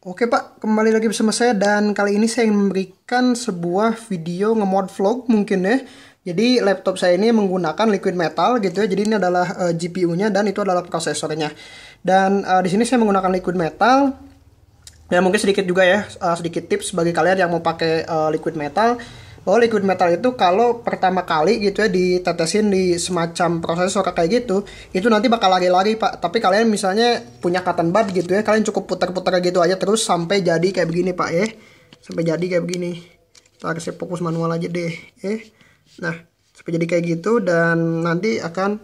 Oke Pak, kembali lagi bersama saya dan kali ini saya ingin memberikan sebuah video nge mod vlog mungkin ya. Jadi laptop saya ini menggunakan liquid metal gitu ya. Jadi ini adalah uh, eh, GPU-nya dan itu adalah prosesornya. Dan uh, di sini saya menggunakan liquid metal. Dan mungkin sedikit juga ya, uh, sedikit tips bagi kalian yang mau pakai uh, liquid metal bahwa oh, liquid metal itu kalau pertama kali gitu ya ditetesin di semacam prosesor kayak gitu itu nanti bakal lari-lari pak tapi kalian misalnya punya cotton bud gitu ya kalian cukup putar-putar gitu aja terus sampai jadi kayak begini pak ya sampai jadi kayak begini kita saya fokus manual aja deh eh nah sampai jadi kayak gitu dan nanti akan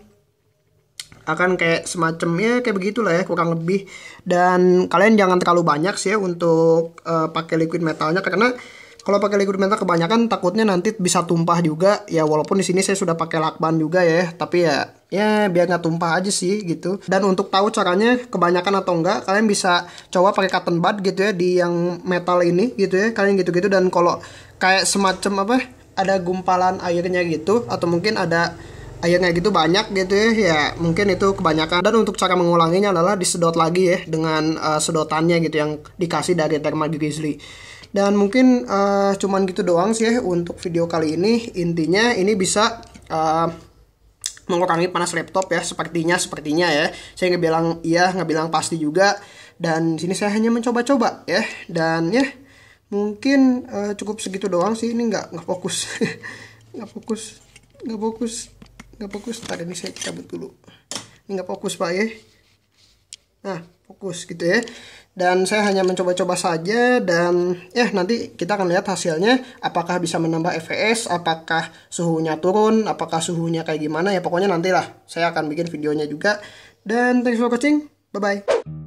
akan kayak semacamnya kayak begitulah ya kurang lebih dan kalian jangan terlalu banyak sih ya untuk uh, pakai liquid metalnya karena kalau pakai liquid metal kebanyakan takutnya nanti bisa tumpah juga. Ya walaupun di sini saya sudah pakai lakban juga ya, tapi ya ya biar nggak tumpah aja sih gitu dan untuk tahu caranya kebanyakan atau enggak kalian bisa coba pakai cotton bud gitu ya di yang metal ini gitu ya kalian gitu-gitu dan kalau kayak semacam apa ada gumpalan airnya gitu atau mungkin ada airnya gitu banyak gitu ya ya mungkin itu kebanyakan dan untuk cara mengulanginya adalah disedot lagi ya dengan uh, sedotannya gitu yang dikasih dari Thermal Grizzly dan mungkin uh, cuman gitu doang sih ya untuk video kali ini. Intinya ini bisa uh, mengurangi panas laptop ya sepertinya sepertinya ya. Saya nggak bilang iya, nggak bilang pasti juga. Dan sini saya hanya mencoba-coba ya. Dan ya mungkin uh, cukup segitu doang sih. Ini nggak nggak fokus, nggak fokus, nggak fokus, nggak fokus. Tadi ini saya cabut dulu. Ini nggak fokus pak ya. Nah fokus gitu ya dan saya hanya mencoba-coba saja dan ya nanti kita akan lihat hasilnya apakah bisa menambah FPS apakah suhunya turun apakah suhunya kayak gimana ya pokoknya nantilah saya akan bikin videonya juga dan thanks for watching bye bye